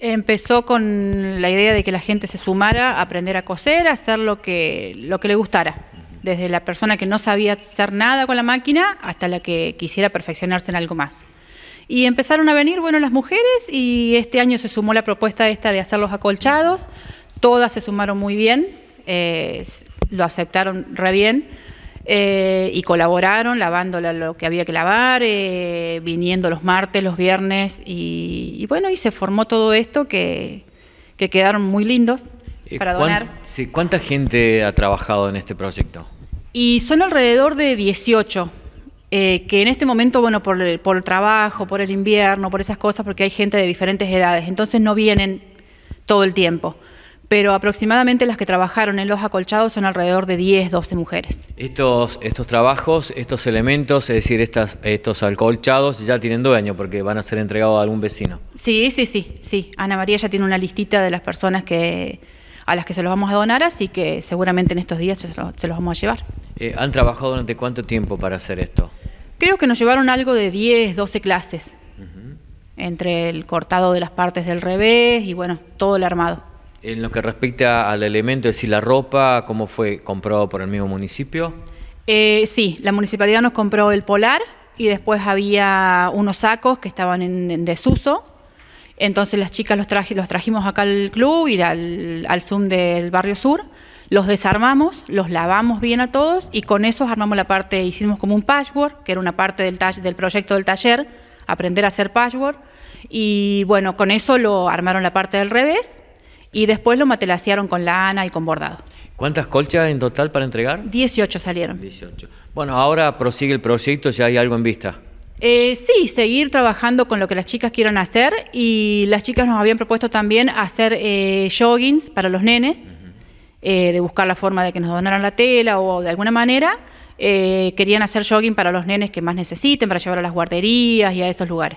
Empezó con la idea de que la gente se sumara a aprender a coser, a hacer lo que, lo que le gustara. Desde la persona que no sabía hacer nada con la máquina hasta la que quisiera perfeccionarse en algo más. Y empezaron a venir, bueno, las mujeres y este año se sumó la propuesta esta de hacer los acolchados. Todas se sumaron muy bien, eh, lo aceptaron re bien. Eh, y colaboraron lavando lo que había que lavar, eh, viniendo los martes, los viernes, y, bueno, y se formó todo esto que, que quedaron muy lindos eh, para donar. sí, ¿Cuánta gente ha trabajado en este proyecto? Y son alrededor de 18. que en este momento, bueno, por por el trabajo, por el invierno, por esas cosas, porque hay gente de diferentes edades, entonces no vienen todo el tiempo pero aproximadamente las que trabajaron en los acolchados son alrededor de 10, 12 mujeres. Estos, estos trabajos, estos elementos, es decir, estas, estos acolchados ya tienen dueño porque van a ser entregados a algún vecino. Sí, sí, sí, sí. Ana María ya tiene una listita de las personas a las que se los vamos a donar, así que seguramente en estos días se, los, vamos a llevar. Eh, ¿Han trabajado durante cuánto tiempo para hacer esto? Creo que nos llevaron algo de 10, 12 clases, entre el cortado de las partes del revés y bueno, todo el armado. En lo que respecta al elemento, es decir, la ropa, ¿cómo fue comprado por el mismo municipio? Eh, sí, la municipalidad nos compró el polar y después había unos sacos que estaban en, desuso. Entonces las chicas los, trajimos acá al club y al, Zoom del Barrio Sur los desarmamos, los lavamos bien a todos y con esos armamos la parte, hicimos como un patchwork, que era una parte del, del proyecto del taller, aprender a hacer patchwork. Y bueno, con eso lo armaron la parte del revés y después lo matelasearon con lana y con bordado. ¿Cuántas colchas en total para entregar? 18 salieron. 18. Bueno, ahora prosigue el proyecto, ya hay algo en vista. Eh, sí, seguir trabajando con lo que las chicas quieran hacer y las chicas nos habían propuesto también hacer eh, joggings para los nenes, eh, de buscar la forma de que nos donaran la tela o de alguna manera. Eh, querían hacer jogging para los nenes que más necesiten, para llevar a las guarderías y a esos lugares.